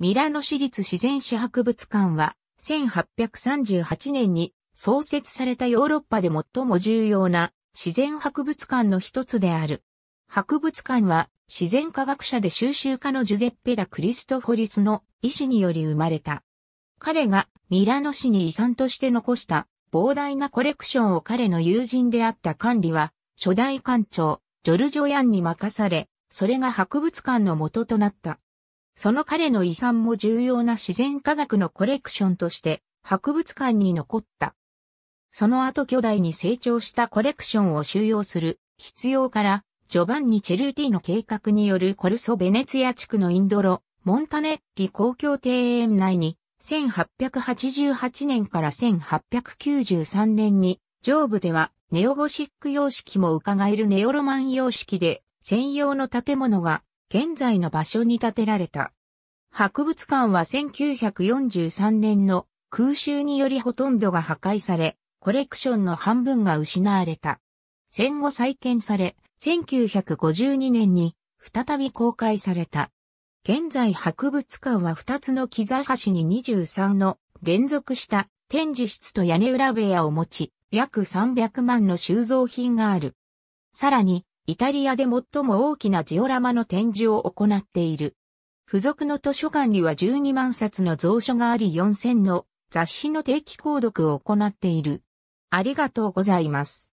ミラノ市立自然史博物館は、1838年に創設されたヨーロッパで最も重要な自然博物館の一つである。博物館は自然科学者で収集家のジュゼッペ・ダ・クリストフォリスの医師により生まれた。彼がミラノ市に遺産として残した膨大なコレクションを彼の友人であった管理は初代館長ジョルジョ・ヤンに任され、それが博物館の元となった。その彼の遺産も重要な自然科学のコレクションとして博物館に残った。その後巨大に成長したコレクションを収容する必要から、ジョバンニ・チェルーティの計画によるコルソ・ベネツィア地区のインドロ、モンタネッリ公共庭園内に、1888年から1893年に、上部ではネオゴシック様式も伺えるネオロマン様式で、専用の建物が現在の場所に建てられた。博物館は1943年の空襲によりほとんどが破壊され、コレクションの半分が失われた。戦後再建され、1952年に再び公開された。現在博物館は2つの木座橋に23の連続した展示室と屋根裏部屋を持ち、約300万の収蔵品がある。さらに、イタリアで最も大きなジオラマの展示を行っている。付属の図書館には12万冊の蔵書があり4000の雑誌の定期購読を行っている。ありがとうございます。